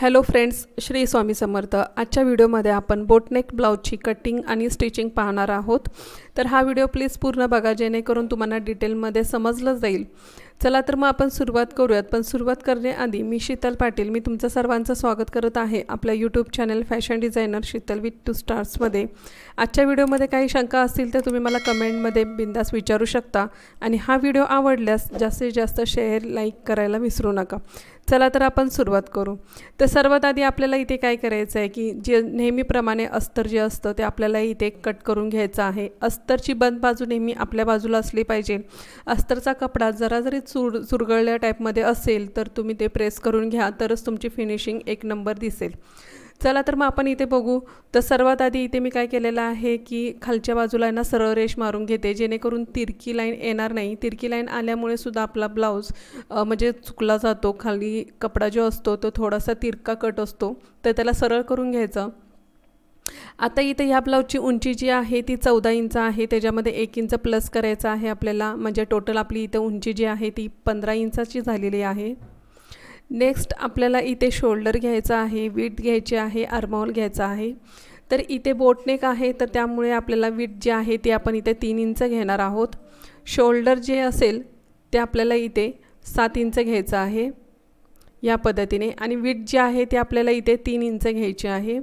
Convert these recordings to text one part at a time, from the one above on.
hello friends Shri Swami Samarth आजच्या व्हिडिओमध्ये आपण बोटनेक ब्लाऊजची कटिंग आणि स्टिचिंग पाहणार आहोत तर हा व्हिडिओ प्लीज पूर्ण बघा जेणेकरून तुम्हाला डिटेलमध्ये समजलं जाईल चला तर मग आपण सुरुवात करूयात पण सुरुवात करण्याआधी मी शीतल पाटील मी तुमचं सर्वांचं स्वागत करत आहे आपल्या YouTube channel fashion designer Sheetal with two स्टार्समध्ये आजच्या व्हिडिओमध्ये काही शंका असतील तर तुम्ही मला कमेंटमध्ये बिंदास विचारू शकता आणि हा व्हिडिओ आवडल्यास जास्तीत जास्त शेअर लाईक करायला विसरू नका चला तर आपण सुरुवात करू तर सर्वात आधी आपल्याला इथे काय करायचं आहे की जे नेहमीप्रमाणे अस्तर जे असतं ते आपल्याला इथे कट करून घ्यायचं आहे अस्तरची बंद बाजू नेहमी आपल्या बाजूला असली पाहिजे अस्तरचा कपडा जरा जरी चुर चुरगळल्या टाईपमध्ये असेल तर तुम्ही ते प्रेस करून घ्या तरच तुमची फिनिशिंग एक नंबर दिसेल चला तर मग आपण इथे बघू तर सर्वात आधी इथे मी काय केलेलं आहे की खालच्या बाजूला ना सरळ रेष मारून घेते जेणेकरून तिरकी लाईन येणार नाही तिरकी लाईन आल्यामुळे सुद्धा आपला ब्लाऊज म्हणजे चुकला जातो खाली कपडा जो असतो तो थोडासा तिरका कट असतो तर त्याला सरळ करून घ्यायचं आता इथे ह्या ब्लाऊजची उंची जी आहे ती चौदा इंच आहे त्याच्यामध्ये एक इंच प्लस करायचं आहे आपल्याला म्हणजे टोटल आपली इथं उंची जी आहे ती पंधरा इंचाची झालेली आहे नेक्स्ट आपल्याला इथे शोल्डर घ्यायचा आहे वीट घ्यायची आहे आरमॉल घ्यायचा आहे तर इथे बोटनेक आहे तर त्यामुळे आपल्याला विट जे आहे ते आपण इथे तीन इंच घेणार आहोत शोल्डर जे असेल ते आपल्याला इथे सात इंच घ्यायचं आहे या पद्धतीने आणि वीट जे आहे ते आपल्याला इथे तीन इंच घ्यायचे आहे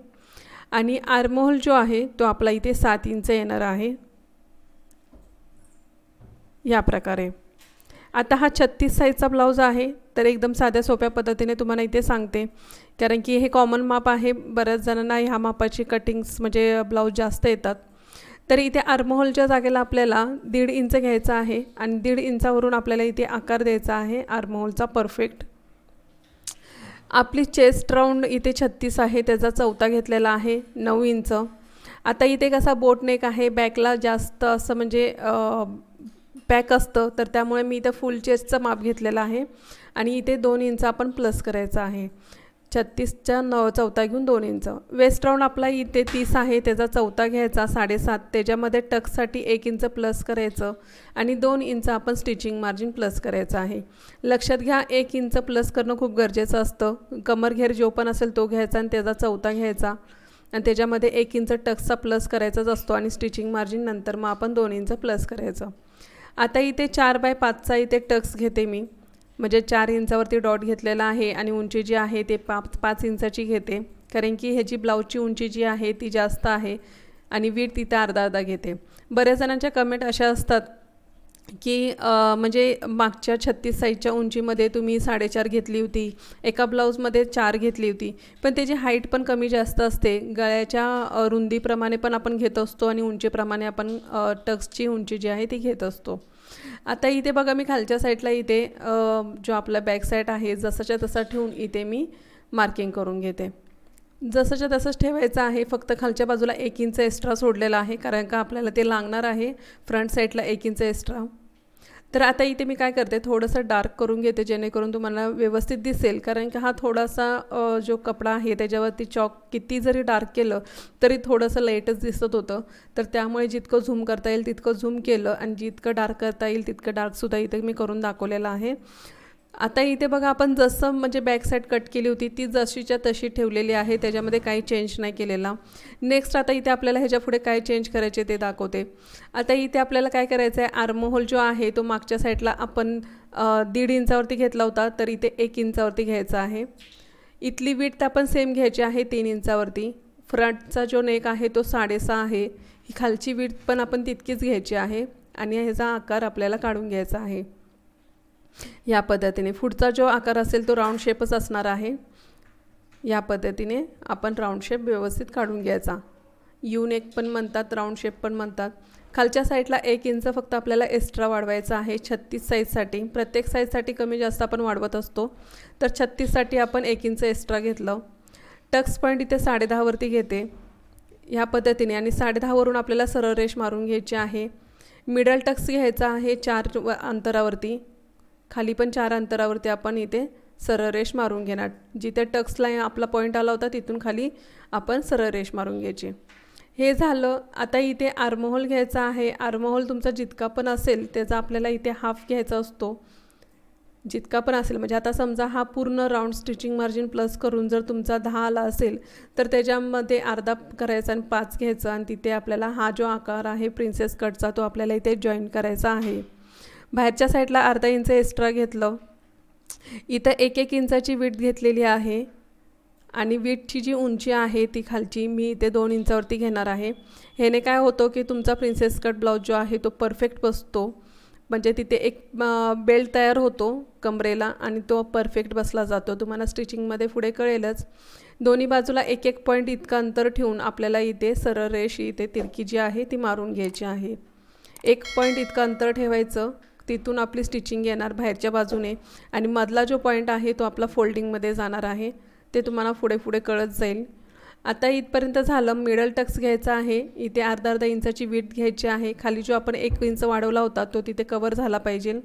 आणि आर्मोल जो आहे तो आपला इथे सात इंच येणार आहे या प्रकारे आता हा छत्तीस साईजचा ब्लाऊज आहे तर एकदम साध्या सोप्या पद्धतीने तुम्हाला इथे सांगते कारण की हे कॉमन माप आहे बऱ्याच जणांना ह्या मापाची कटिंग्स म्हणजे ब्लाऊज जास्त येतात तर इथे आर्महोलच्या जागेला आपल्याला दीड इंच घ्यायचा आहे आणि दीड इंचावरून आपल्याला इथे आकार द्यायचा आहे आर्महोलचा परफेक्ट आपली चेस्ट राऊंड इथे छत्तीस आहे त्याचा चौथा घेतलेला आहे नऊ इंच आता इथे कसा बोटनेक आहे बॅकला जास्त असं म्हणजे पॅक असतं तर त्यामुळे मी इथं फुल चेस्टचं माप घेतलेलं आहे आणि इथे दोन इंच आपण प्लस करायचं आहे छत्तीसच्या न चौथा घेऊन दोन इंच वेस्ट राऊंड आपला इथे तीस आहे त्याचा चौथा घ्यायचा साडेसात त्याच्यामध्ये टक्ससाठी एक इंच प्लस करायचं आणि दोन इंच आपण स्टिचिंग मार्जिन प्लस करायचं आहे लक्षात घ्या एक इंच प्लस करणं खूप गरजेचं असतं कमर घेर जो पण असेल तो घ्यायचा आणि त्याचा चौथा घ्यायचा आणि त्याच्यामध्ये एक इंच टक्सचा प्लस करायचाच असतो आणि स्टिचिंग मार्जिन नंतर मग आपण दोन इंच प्लस करायचं आता इथे चार बाय पाचचा इथे टक्स घेते मी म्हणजे चार इंचावरती डॉट घेतलेला आहे आणि उंची जी आहे ते पा पाच इंचाची घेते कारण की ह्याची ब्लाऊजची उंची जी आहे ती जास्त आहे आणि वीट तिथं अर्धा अर्धा घेते बऱ्याच जणांच्या कमेंट अशा असतात की म्हणजे मागच्या छत्तीस साईजच्या उंचीमध्ये तुम्ही साडेचार घेतली होती एका ब्लाऊजमध्ये चार घेतली होती पण त्याची हाईट पण कमी जास्त असते गळ्याच्या रुंदीप्रमाणे पण आपण घेत असतो आणि उंचीप्रमाणे आपण टक्सची उंची जी आहे ती घेत असतो आता इथे बघा मी खालच्या साईडला इथे जो आपला बॅक साईड आहे जसाच्या तसा ठेवून इथे मी मार्किंग करून घेते जसंच्या तसंच ठेवायचं आहे फक्त खालच्या बाजूला एक इंच एक्स्ट्रा सोडलेला आहे कारण का आपल्याला ते लागणार आहे फ्रंट साईडला एक इंच एक्स्ट्रा तर आता इथे मी काय करते थोडंसं डार्क करून घेते जेणेकरून तुम्हाला व्यवस्थित दिसेल कारण की हा थोडासा जो कपडा आहे त्याच्यावरती चॉक किती जरी डार्क केलं तरी थोडंसं लाईटच दिसत होतं तर त्यामुळे जितकं झूम करता येईल तितकं झूम केलं आणि जितकं डार्क करता येईल तितकं डार्कसुद्धा इथे मी करून दाखवलेलं आहे आता इथे बघा आपण जसं म्हणजे बॅक साईड कट केली होती ती जशीच्या तशी ठेवलेली आहे त्याच्यामध्ये काही चेंज नाही केलेला नेक्स्ट आता इथे आपल्याला ह्याच्या पुढे काय चेंज करायचे ते दाखवते आता इथे आपल्याला काय करायचं आहे आर्महोल जो आहे तो मागच्या साईडला आपण दीड इंचावरती घेतला होता तर इथे एक इंचावरती घ्यायचा आहे इथली तर आपण सेम घ्यायची आहे तीन इंचावरती फ्रंटचा जो नेक आहे तो साडेसहा आहे ही खालची वीट पण आपण तितकीच घ्यायची आहे आणि ह्याचा आकार आपल्याला काढून घ्यायचा आहे या पद्धतीने पुढचा जो आकार असेल तो राऊंड शेपच असणार आहे या पद्धतीने आपण राऊंड शेप व्यवस्थित काढून घ्यायचा एक पण म्हणतात राऊंड शेप पण म्हणतात खालच्या साईडला एक इंच फक्त आपल्याला एक्स्ट्रा वाढवायचा आहे छत्तीस साईजसाठी प्रत्येक साईजसाठी कमी जास्त आपण वाढवत असतो तर छत्तीससाठी आपण एक इंच एक्स्ट्रा घेतलं टक्स पॉईंट इथे साडेदहावरती घेते ह्या पद्धतीने आणि दहावरून आपल्याला सरळ रेष मारून घ्यायची आहे मिडल टक्स घ्यायचा आहे चार अंतरावरती खाली पण चार अंतरावरती आपण इथे सरळ रेष मारून घेणार जिथे टक्स लाईन आपला पॉईंट आला होता तिथून खाली आपण सरळ रेष मारून घ्यायची हे झालं आता इथे आर्महोल घ्यायचा आहे आर्महोल तुमचा जितका पण असेल त्याचा आपल्याला इथे हाफ घ्यायचा असतो जितका पण असेल म्हणजे आता समजा हा पूर्ण राऊंड स्टिचिंग मार्जिन प्लस करून जर तुमचा दहा आला असेल तर त्याच्यामध्ये अर्धा करायचा आणि पाच घ्यायचा आणि तिथे आपल्याला हा जो आकार आहे प्रिन्सेस कटचा तो आपल्याला इथे जॉईन करायचा आहे बाहेरच्या साईडला अर्धा इंच एक्स्ट्रा घेतलं इथं एक एक इंचाची वीट घेतलेली आहे आणि वीटची जी उंची आहे ती खालची मी इथे दोन इंचावरती घेणार आहे ह्याने काय होतं की तुमचा प्रिन्सेस कट ब्लाऊज जो आहे तो परफेक्ट बसतो म्हणजे तिथे एक बेल्ट तयार होतो कमरेला आणि तो परफेक्ट बसला जातो तुम्हाला स्टिचिंगमध्ये पुढे कळेलच दोन्ही बाजूला एक एक पॉईंट इतकं अंतर ठेवून आपल्याला इथे सरळ रेष इथे तिरकी जी आहे ती मारून घ्यायची आहे एक पॉईंट इतकं अंतर ठेवायचं तिथून आपली स्टिचिंग येणार बाहेरच्या बाजूने आणि मधला जो पॉईंट आहे तो आपला फोल्डिंगमध्ये जाणार आहे ते तुम्हाला पुढे पुढे कळत जाईल आता इथपर्यंत झालं मिडल टक्स घ्यायचा आहे इथे अर्धा अर्धा इंचाची वीट घ्यायची आहे खाली जो आपण एक इंच वाढवला होता तो तिथे कवर झाला पाहिजे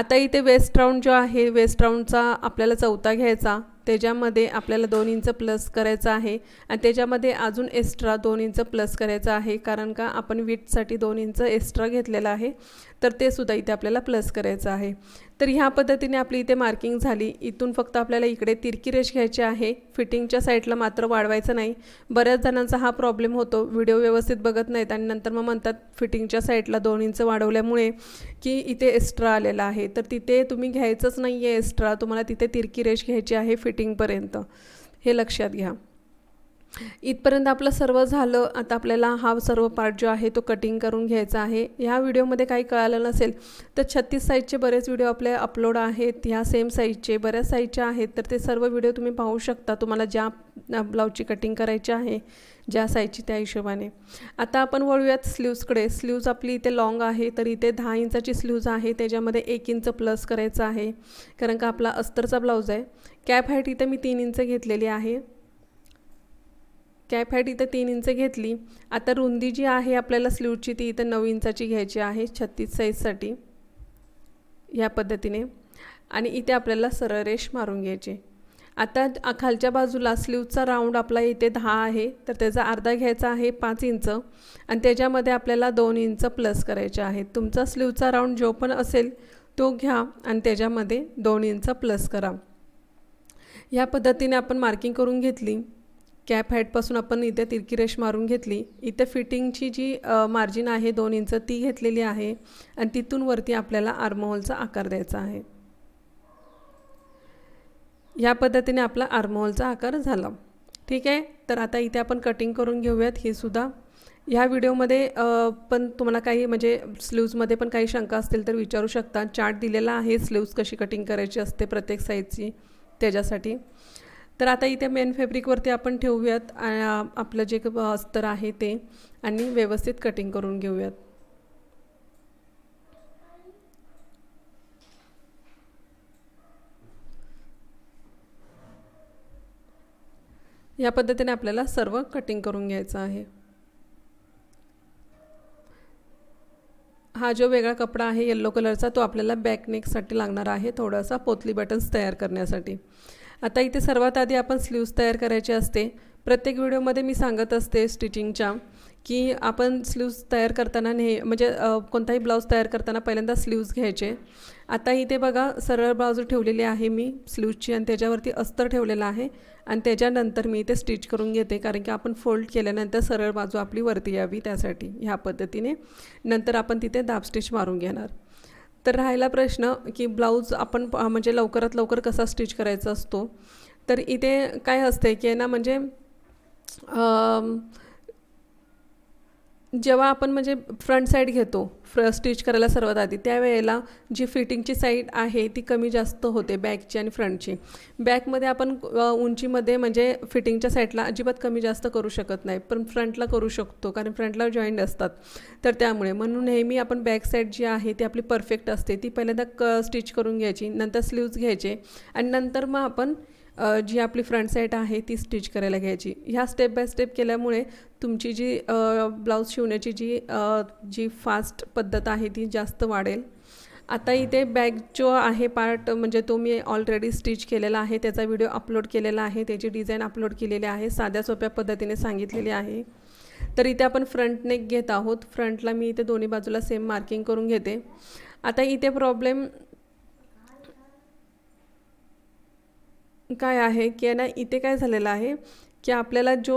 आता इथे वेस्ट राऊंड जो आहे वेस्ट राऊंडचा आपल्याला चौथा घ्यायचा त्याच्यामध्ये आपल्याला दोन इंच प्लस करायचं आहे आणि त्याच्यामध्ये अजून एक्स्ट्रा दोन इंच प्लस करायचं आहे कारण का आपण वीटसाठी दोन इंच एक्स्ट्रा घेतलेला आहे तर ते सुद्धा इथे आपल्याला प्लस करायचं आहे तर ह्या पद्धतीने आपली इथे मार्किंग झाली इथून फक्त आपल्याला इकडे तिरकी रेष घ्यायची आहे फिटिंगच्या साईडला मात्र वाढवायचं नाही बऱ्याच जणांचा हा प्रॉब्लेम होतो व्हिडिओ व्यवस्थित बघत नाहीत आणि नंतर मग म्हणतात फिटिंगच्या साईडला दोन इंच वाढवल्यामुळे की इथे एक्स्ट्रा आलेला आहे तर तिथे तुम्ही घ्यायचंच नाही आहे एक्स्ट्रा तुम्हाला तिथे तिरकी रेष घ्यायची आहे फिटिंगपर्यंत हे लक्षात घ्या इथपर्यंत आपलं सर्व झालं आता आपल्याला हा सर्व पार्ट जो आहे तो कटिंग करून घ्यायचा आहे ह्या व्हिडिओमध्ये काही कळालं नसेल तर छत्तीस साईजचे बरेच व्हिडिओ आपले अपलोड आहेत ह्या सेम साईजचे बऱ्याच साईजचे आहेत तर ते सर्व व्हिडिओ तुम्ही पाहू शकता तुम्हाला ज्या ब्लाऊजची कटिंग करायची आहे ज्या साईजची त्या हिशोबाने आता आपण वळूयात स्ल्यूजकडे स्लीव्ज आपली इथे लाँग आहे तर इथे दहा इंचाची स्लीव्ज आहे त्याच्यामध्ये एक इंच प्लस करायचं आहे कारण का आपला अस्तरचा ब्लाऊज आहे कॅप हाईट इथे मी तीन इंच घेतलेली आहे कॅप हॅट इथं तीन इंच घेतली आता रुंदी जी आहे आपल्याला स्लीवची ती इथं नऊ इंचाची घ्यायची आहे छत्तीस साईजसाठी ह्या पद्धतीने आणि इथे आपल्याला सरळ रेष मारून घ्यायची आता खालच्या बाजूला स्लीवचा राऊंड आपला इथे दहा आहे तर त्याचा अर्धा घ्यायचा आहे पाच इंच आणि त्याच्यामध्ये आपल्याला दोन इंच प्लस करायचे आहे तुमचा स्लीवचा राऊंड जो पण असेल तो घ्या आणि त्याच्यामध्ये दोन इंच प्लस करा ह्या पद्धतीने आपण मार्किंग करून घेतली कॅप हॅटपासून आपण इथे तिरकी रेष मारून घेतली इथे फिटिंगची जी मार्जिन आहे दोन इंच ती घेतलेली आहे आणि तिथून वरती आपल्याला आर्महोलचा आकार द्यायचा आहे ह्या पद्धतीने आपला आर्महोलचा आकार झाला ठीक आहे तर आता इथे आपण कटिंग करून घेऊयात हे सुद्धा ह्या व्हिडिओमध्ये पण तुम्हाला काही म्हणजे स्लीव्जमध्ये पण काही शंका असतील तर विचारू शकता चार्ट दिलेला आहे स्लीव्ज कशी कटिंग करायची असते प्रत्येक साईजची त्याच्यासाठी तर आता इथे मेन फॅब्रिकवरती आपण ठेवूयात आपलं जे अस्तर आहे ते आणि व्यवस्थित कटिंग करून घेऊयात या पद्धतीने आपल्याला सर्व कटिंग करून घ्यायचं आहे हा जो वेगळा कपडा आहे येल्लो कलरचा तो आपल्याला बॅक लागणार आहे थोडासा पोतली बटन्स तयार करण्यासाठी आता इथे सर्वात आधी आपण स्लीव्स तयार करायचे असते प्रत्येक व्हिडिओमध्ये मी सांगत असते स्टिचिंगच्या की आपण स्लीव्ज तयार करताना नेह म्हणजे कोणताही ब्लाऊज तयार करताना पहिल्यांदा स्लीव्ज घ्यायचे आता इथे बघा सरळ ब्लाऊज ठेवलेली आहे मी स्लीवची आणि त्याच्यावरती अस्तर ठेवलेलं आहे आणि त्याच्यानंतर मी इथे स्टिच करून घेते कारण की आपण फोल्ड केल्यानंतर सरळ बाजू आपली वरती यावी त्यासाठी ह्या पद्धतीने नंतर आपण तिथे दाब स्टिच मारून घेणार तर राहिला प्रश्न की ब्लाऊज आपण म्हणजे लवकरात लवकर कसा स्टिच करायचा असतो तर इथे काय असते की ना म्हणजे जेव्हा आपण म्हणजे फ्रंट साईड घेतो फ्र स्टिच करायला सर्वात आधी त्यावेळेला जी फिटिंगची साईड आहे ती कमी जास्त होते बॅकची आणि फ्रंटची बॅकमध्ये आपण उंचीमध्ये म्हणजे फिटिंगच्या साईडला अजिबात कमी जास्त करू शकत नाही पण फ्रंटला करू शकतो कारण फ्रंटला जॉईंट असतात तर त्यामुळे म्हणून नेहमी आपण बॅक साईड जी आहे ती आपली परफेक्ट असते ती पहिल्यांदा क स्टिच करून घ्यायची नंतर स्लीव्ज घ्यायचे आणि नंतर मग आपण जी आपली फ्रंट साईड आहे ती स्टिच करायला घ्यायची ह्या स्टेप बाय स्टेप केल्यामुळे तुमची जी ब्लाऊज शिवण्याची जी जी फास्ट पद्धत आहे ती जास्त वाढेल आता इथे बॅग जो आहे पार्ट म्हणजे तो मी ऑलरेडी स्टिच केलेला आहे त्याचा व्हिडिओ अपलोड केलेला आहे त्याची डिझाईन अपलोड केलेली आहे साध्या सोप्या पद्धतीने सांगितलेली आहे तर इथे आपण फ्रंट नेक घेत आहोत फ्रंटला मी इथे दोन्ही बाजूला सेम मार्किंग करून घेते आता इथे प्रॉब्लेम काय आहे की आहे ना इथे काय झालेलं आहे की आपल्याला जो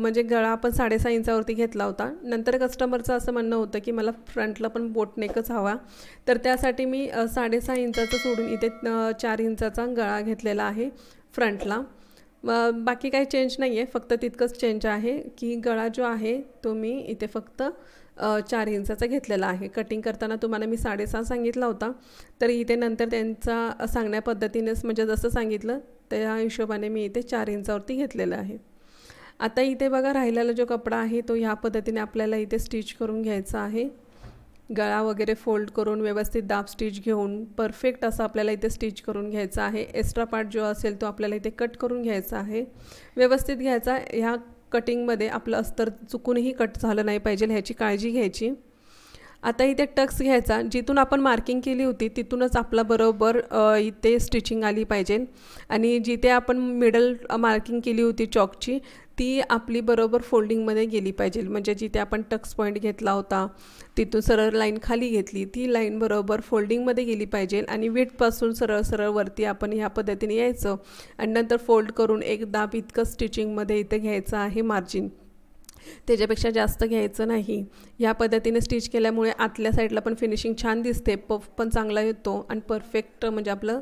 म्हणजे गळा आपण साडेसहा इंचावरती घेतला होता नंतर कस्टमरचं असं म्हणणं होतं की मला फ्रंटला पण बोटनेकच हवा तर त्यासाठी मी साडेसहा इंचाचं सोडून इथे चार इंचाचा गळा घेतलेला आहे फ्रंटला बाकी काही चेंज नाही आहे फक्त तितकंच चेंज आहे की गळा जो आहे तो मी इथे फक्त चार इंचाचा घेतलेला आहे कटिंग करताना तुम्हाला मी साडेसहा सांगितला होता तर इथे नंतर त्यांचा सांगण्या पद्धतीनेच म्हणजे जसं सांगितलं त्या हिशोबाने मी इथे चार इंचावरती घेतलेलं आहे आता इथे बघा राहिलेला जो कपडा आहे तो ह्या पद्धतीने आपल्याला इथे स्टिच करून घ्यायचा आहे गळा वगैरे फोल्ड करून व्यवस्थित दाब स्टिच घेऊन परफेक्ट असं आपल्याला इथे स्टिच करून घ्यायचा आहे एक्स्ट्रा पार्ट जो असेल तो आपल्याला इथे कट करून घ्यायचा आहे व्यवस्थित घ्यायचा ह्या कटिंगमध्ये आपलं अस्तर चुकूनही कट झालं नाही पाहिजे ह्याची काळजी घ्यायची आता इथे टक्स घ्यायचा जिथून आपण मार्किंग केली होती तिथूनच आपला बरोबर इथे स्टिचिंग आली पाहिजे आणि जिथे आपण मिडल मार्किंग केली होती चॉकची ती आपली बरोबर फोल्डिंगमध्ये गेली पाहिजे म्हणजे जिथे आपण टक्स पॉईंट घेतला होता तिथून सरळ लाईन खाली घेतली ती लाईन बरोबर फोल्डिंगमध्ये गेली पाहिजे आणि विटपासून सरळ सरळ वरती आपण ह्या पद्धतीने यायचं आणि नंतर फोल्ड करून एक दाब इतकं स्टिचिंगमध्ये इथे घ्यायचं आहे मार्जिन त्याच्यापेक्षा जास्त घ्यायचं नाही या पद्धतीने स्टिच केल्यामुळे आतल्या साईडला पण फिनिशिंग छान दिसते पफ पण चांगला येतो आणि परफेक्ट म्हणजे आपलं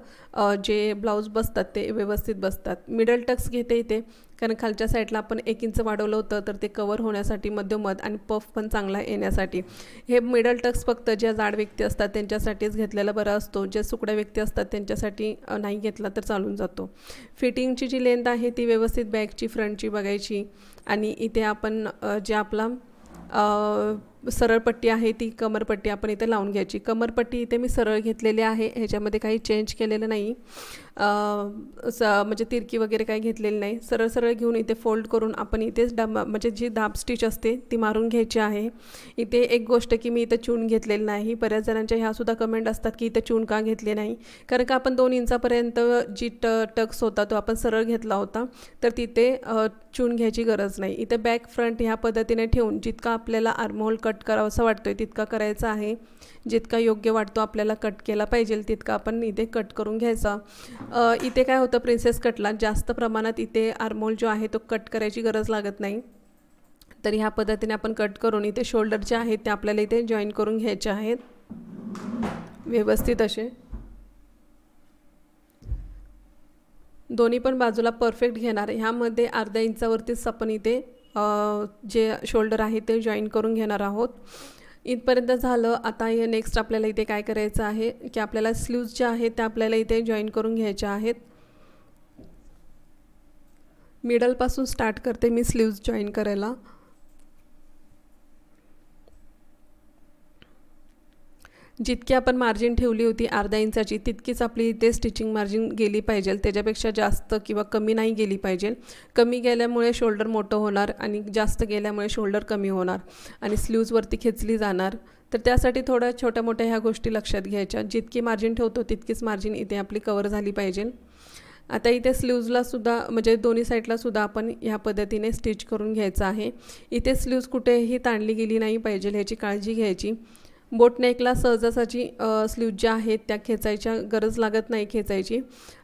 जे ब्लाऊज बसतात ते व्यवस्थित बसतात मिडल टक्स घेते इथे कारण खालच्या साईडला आपण एक इंच वाढवलं होतं तर ते कवर होण्यासाठी मध्यमध आणि पफ पण चांगला येण्यासाठी हे मिडल टक्स फक्त ज्या जाड व्यक्ती असतात त्यांच्यासाठीच घेतलेला बरा असतो ज्या सुकड्या व्यक्ती असतात त्यांच्यासाठी नाही घेतला तर चालून जातो फिटिंगची जी लेंथ आहे ती व्यवस्थित बॅकची फ्रंटची बघायची आणि इथे आपण जे आपला 呃。सरळपट्टी आहे ती कमरपट्टी आपण इथे लावून घ्यायची कमरपट्टी इथे मी सरळ घेतलेली आहे ह्याच्यामध्ये काही चेंज केलेलं नाही स म्हणजे तिरकी वगैरे काही घेतलेली नाही सरळ सरळ घेऊन इथे फोल्ड करून आपण इथेच डब म्हणजे जी दाब स्टिच असते ती मारून घ्यायची आहे इथे एक गोष्ट की मी इथं चून घेतलेली नाही बऱ्याच जणांच्या ह्यासुद्धा कमेंट असतात की इथं चून का घेतले नाही कारण का आपण दोन इंचापर्यंत जी ट टक्स होता तो आपण सरळ घेतला होता तर तिथे चून घ्यायची गरज नाही इथे बॅक फ्रंट ह्या पद्धतीने ठेवून जितका आपल्याला आर्महोल कट करावं असं आहे तितका करायचा आहे जितका योग्य वाटतो आपल्याला कट केला पाहिजे तितका आपण इथे कट करून घ्यायचा इथे काय होतं प्रिन्सेस कटला जास्त प्रमाणात इथे आरमोल जो आहे तो कट करायची गरज लागत नाही तर ह्या पद्धतीने आपण कट करून इथे शोल्डर जे आहेत ते आपल्याला इथे जॉईन करून घ्यायचे आहेत व्यवस्थित असे दोन्ही पण बाजूला परफेक्ट घेणार ह्यामध्ये अर्ध्या इंचावरतीच आपण इथे जे शोल्डर आहे ते जॉईन करून घेणार आहोत इथपर्यंत झालं आता हे नेक्स्ट आपल्याला इथे काय करायचं आहे की आपल्याला स्लीव्ज ज्या आहेत त्या आपल्याला इथे जॉईन करून घ्यायच्या आहेत मिडलपासून स्टार्ट करते मी स्लीव्ज जॉईन करायला जितकी आपण मार्जिन ठेवली होती अर्धा इंचाची तितकीच आपली इथे स्टिचिंग मार्जिन गेली पाहिजे त्याच्यापेक्षा जास्त किंवा कमी नाही गेली पाहिजे कमी गेल्यामुळे शोल्डर मोठं होणार आणि जास्त गेल्यामुळे शोल्डर कमी होणार आणि स्ल्यूजवरती खेचली जाणार तर त्यासाठी थोड्या छोट्या मोठ्या ह्या गोष्टी लक्षात घ्यायच्या जितकी मार्जिन ठेवतो तितकीच मार्जिन इथे आपली कवर झाली पाहिजे आता इथे सुद्धा म्हणजे दोन्ही सुद्धा आपण ह्या पद्धतीने स्टिच करून घ्यायचं आहे इथे स्ल्यूज कुठेही ताणली गेली नाही पाहिजे ह्याची काळजी घ्यायची बोटनेकला सहजासहजी स्लीव ज्या आहेत त्या खेचायच्या गरज लागत नाही खेचायची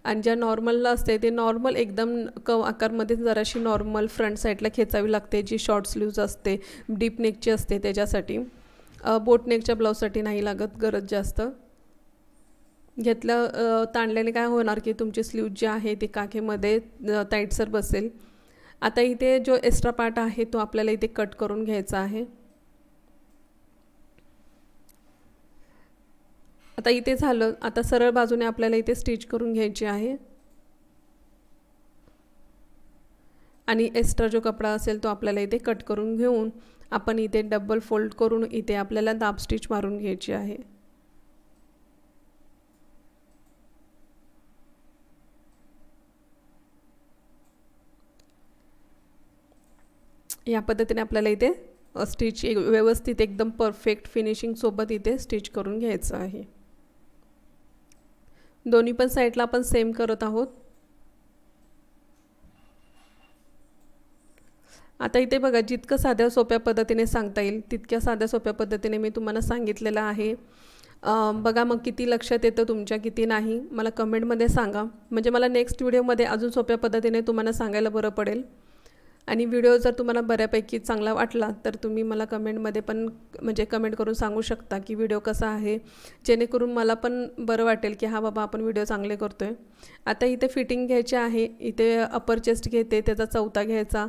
आणि ज्या नॉर्मलला असते ते नॉर्मल एकदम कव आकारमध्ये जराशी नॉर्मल फ्रंट साईडला खेचावी लागते जी शॉर्ट स्लीव्ज असते डीप नेकची असते त्याच्यासाठी बोटनेकच्या ब्लाऊजसाठी नाही लागत गरज जास्त घेतलं ताणल्याने काय होणार की तुमची स्लीव जे आहे ते काखेमध्ये टाईटसर बसेल आता इथे जो एक्स्ट्रा पार्ट आहे तो आपल्याला इथे कट करून घ्यायचा आहे आता इथे झालं आता सरळ बाजूने आपल्याला इथे स्टिच करून घ्यायची आहे आणि एक्स्ट्रा जो कपडा असेल तो आपल्याला इथे कट करून घेऊन आपण इथे डबल फोल्ड करून इथे आपल्याला दाब स्टिच मारून घ्यायची आहे या पद्धतीने आपल्याला इथे स्टिच व्यवस्थित एकदम परफेक्ट फिनिशिंग सोबत इथे स्टिच करून घ्यायचं आहे दोन्ही पण साईडला आपण सेम करत आहोत आता इथे बघा जितकं साध्या सोप्या पद्धतीने सांगता येईल तितक्या साध्या सोप्या पद्धतीने मी तुम्हाला सांगितलेलं आहे बघा मग किती लक्षात येतं तुमच्या किती नाही मला कमेंटमध्ये सांगा म्हणजे मला नेक्स्ट व्हिडिओमध्ये अजून सोप्या पद्धतीने तुम्हाला सांगायला बरं पडेल आणि व्हिडिओ जर तुम्हाला बऱ्यापैकी चांगला वाटला तर तुम्ही मला कमेंटमध्ये पण म्हणजे कमेंट करून सांगू शकता की व्हिडिओ कसा आहे जेणेकरून मला पण बरं वाटेल की हा बाबा आपण व्हिडिओ चांगले करतो आहे आता इथे फिटिंग घ्यायचे आहे इथे अपर चेस्ट घेते त्याचा चौथा घ्यायचा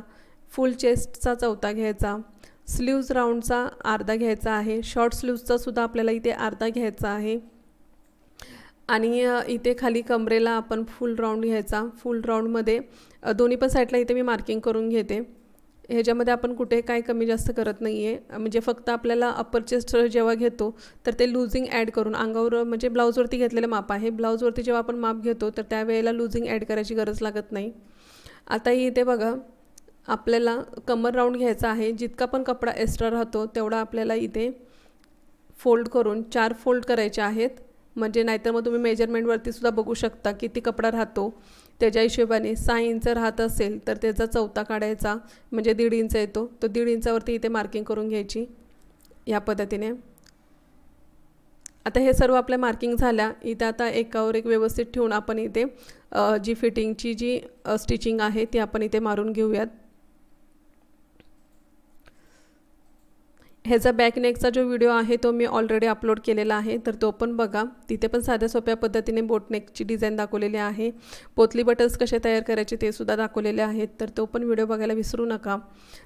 फुल चेस्टचा चौथा घ्यायचा स्लीव्ज राऊंडचा अर्धा घ्यायचा आहे शॉर्ट स्लीव्जचासुद्धा आपल्याला इथे अर्धा घ्यायचा आहे आणि इथे खाली कमरेला आपण फुल राऊंड घ्यायचा फुल राऊंडमध्ये दोन्ही पण साईडला इथे मी मार्किंग करून घेते ह्याच्यामध्ये आपण कुठे काय कमी जास्त करत नाही आहे म्हणजे फक्त आपल्याला अप्पर चेस्ट जेव्हा घेतो तर ते लुझिंग ॲड करून अंगावर म्हणजे ब्लाऊजवरती घेतलेलं माप आहे ब्लाऊजवरती जेव्हा आपण माप घेतो तर त्यावेळेला लुझिंग ॲड करायची गरज लागत नाही आता इथे बघा आपल्याला कमर राऊंड घ्यायचा आहे जितका पण कपडा एक्स्ट्रा राहतो तेवढा आपल्याला इथे फोल्ड करून चार फोल्ड करायचे आहेत म्हणजे नाहीतर मग तुम्ही मेजरमेंटवरती सुद्धा बघू शकता किती कपडा राहतो त्याच्या हिशोबाने सहा इंच राहत असेल तर त्याचा चौथा काढायचा म्हणजे दीड इंच येतो तो दीड इंचावरती इथे मार्किंग करून घ्यायची या पद्धतीने आता हे सर्व आपल्या मार्किंग झाल्या इथे आता एकावर एक व्यवस्थित ठेवून आपण इथे जी फिटिंगची जी स्टिचिंग आहे ती आपण इथे मारून घेऊयात ह्याचा बॅकनेकचा जो व्हिडिओ आहे तो मी ऑलरेडी अपलोड केलेला आहे तर तो पण बघा तिथे पण साध्या सोप्या पद्धतीने बोटनेकची डिझाईन दाखवलेली आहे पोतली बटन्स कसे तयार करायचे ते सुद्धा दाखवलेले आहेत तर तो पण व्हिडिओ बघायला विसरू नका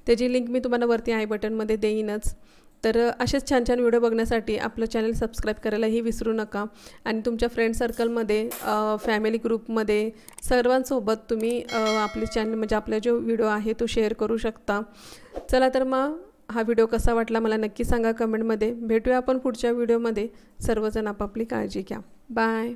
त्याची लिंक मी तुम्हाला वरती आय बटनमध्ये देईनच तर असेच छान छान व्हिडिओ बघण्यासाठी आपलं चॅनल सबस्क्राईब करायलाही विसरू नका आणि तुमच्या फ्रेंड सर्कलमध्ये फॅमिली ग्रुपमध्ये सर्वांसोबत तुम्ही आपले चॅनल म्हणजे आपला जो व्हिडिओ आहे तो शेअर करू शकता चला तर मग हा व्हिडिओ कसा वाटला मला नक्की सांगा कमेंटमध्ये भेटूया आपण पुढच्या व्हिडिओमध्ये सर्वजण आपापली काळजी घ्या बाय